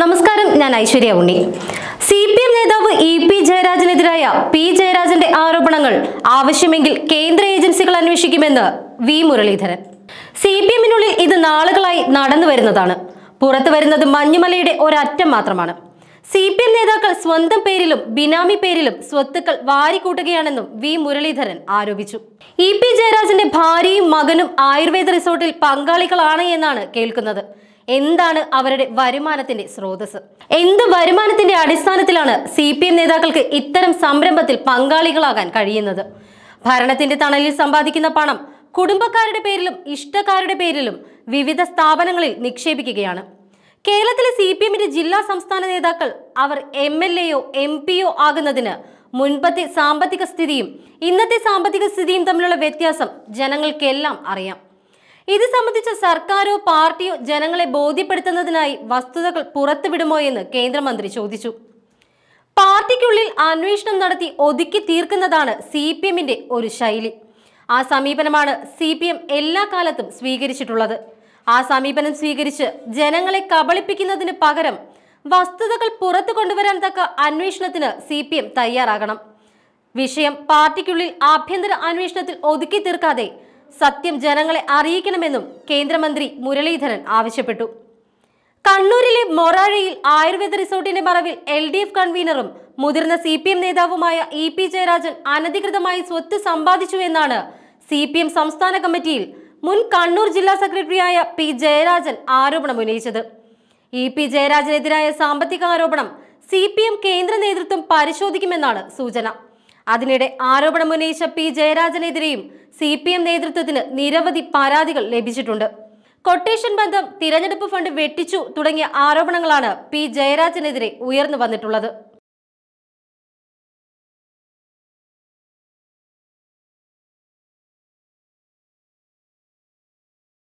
നമസ്കാരം ഞാൻ Aishwarya Unni C P M നേതാവ് ഇ പി ജയരാജനെതിരായ പി ജയരാജന്റെ ആരോപണങ്ങൾ ആവശ്യമെങ്കിൽ കേന്ദ്ര ഏജൻസികൾ അന്വേഷിക്കുമെന്ന് വി മുരളീധരൻ സി പി എമ്മിനുള്ളിൽ ഇത് നാളുകളായി നടന്നു വരുന്നതാണ് പുറത്തു വരുന്നത് മഞ്ഞുമലയുടെ ഒരറ്റം മാത്രമാണ് സി പി എം നേതാക്കൾ സ്വന്തം പേരിലും ബിനാമി പേരിലും സ്വത്തുക്കൾ വാരിക്കൂട്ടുകയാണെന്നും വി മുരളീധരൻ ആരോപിച്ചു ഇ പി ജയരാജന്റെ ഭാര്യയും മകനും ആയുർവേദ റിസോർട്ടിൽ പങ്കാളികളാണ് എന്നാണ് കേൾക്കുന്നത് എന്താണ് അവരുടെ വരുമാനത്തിന്റെ സ്രോതസ് എന്ത് വരുമാനത്തിന്റെ അടിസ്ഥാനത്തിലാണ് സി നേതാക്കൾക്ക് ഇത്തരം സംരംഭത്തിൽ പങ്കാളികളാകാൻ കഴിയുന്നത് ഭരണത്തിന്റെ തണലിൽ സമ്പാദിക്കുന്ന പണം കുടുംബക്കാരുടെ പേരിലും ഇഷ്ടക്കാരുടെ പേരിലും വിവിധ സ്ഥാപനങ്ങളിൽ നിക്ഷേപിക്കുകയാണ് കേരളത്തിലെ സി പി എമ്മിന്റെ ജില്ലാ സംസ്ഥാന നേതാക്കൾ അവർ എം എൽ എയോ എം ഒ ആകുന്നതിന് മുൻപത്തെ സാമ്പത്തിക സ്ഥിതിയും ഇന്നത്തെ സാമ്പത്തിക സ്ഥിതിയും തമ്മിലുള്ള വ്യത്യാസം ജനങ്ങൾക്കെല്ലാം അറിയാം ഇത് സംബന്ധിച്ച് സർക്കാരോ പാർട്ടിയോ ജനങ്ങളെ ബോധ്യപ്പെടുത്തുന്നതിനായി വസ്തുതകൾ പുറത്തുവിടുമോ എന്ന് കേന്ദ്രമന്ത്രി ചോദിച്ചു പാർട്ടിക്കുള്ളിൽ അന്വേഷണം നടത്തി ഒതുക്കി തീർക്കുന്നതാണ് സി പി എമ്മിന്റെ ഒരു ശൈലി ആ സമീപനമാണ് സി പി എം എല്ലാ കാലത്തും സ്വീകരിച്ചിട്ടുള്ളത് ആ സമീപനം സ്വീകരിച്ച് ജനങ്ങളെ കബളിപ്പിക്കുന്നതിന് പകരം വസ്തുതകൾ പുറത്തു കൊണ്ടുവരാൻ തക്ക അന്വേഷണത്തിന് സി പി എം തയ്യാറാകണം വിഷയം പാർട്ടിക്കുള്ളിൽ ആഭ്യന്തര അന്വേഷണത്തിൽ ഒതുക്കി തീർക്കാതെ സത്യം ജനങ്ങളെ അറിയിക്കണമെന്നും കേന്ദ്രമന്ത്രി മുരളീധരൻ ആവശ്യപ്പെട്ടു കണ്ണൂരിലെ മൊറാഴയിൽ ആയുർവേദ റിസോർട്ടിന്റെ മറവിൽ എൽ ഡി എഫ് കൺവീനറും മുതിർന്ന സി പി എം നേതാവുമായ ഇ പി ജയരാജൻ അനധികൃതമായി സ്വത്ത് സമ്പാദിച്ചു എന്നാണ് സി പി എം സംസ്ഥാന കമ്മിറ്റിയിൽ മുൻ കണ്ണൂർ ജില്ലാ സെക്രട്ടറിയായ പി ജയരാജൻ ആരോപണം ഉന്നയിച്ചത് ഇ പി ജയരാജനെതിരായ സാമ്പത്തിക ആരോപണം സി പി എം കേന്ദ്ര നേതൃത്വം പരിശോധിക്കുമെന്നാണ് സൂചന അതിനിടെ ആരോപണമുന്നയിച്ച പി ജയരാജനെതിരെയും സി പി എം നേതൃത്വത്തിന് നിരവധി പരാതികൾ ലഭിച്ചിട്ടുണ്ട് കൊട്ടേഷൻ ബന്ധം തിരഞ്ഞെടുപ്പ് ഫണ്ട് വെട്ടിച്ചു തുടങ്ങിയ ആരോപണങ്ങളാണ് പി ജയരാജനെതിരെ ഉയർന്നു വന്നിട്ടുള്ളത്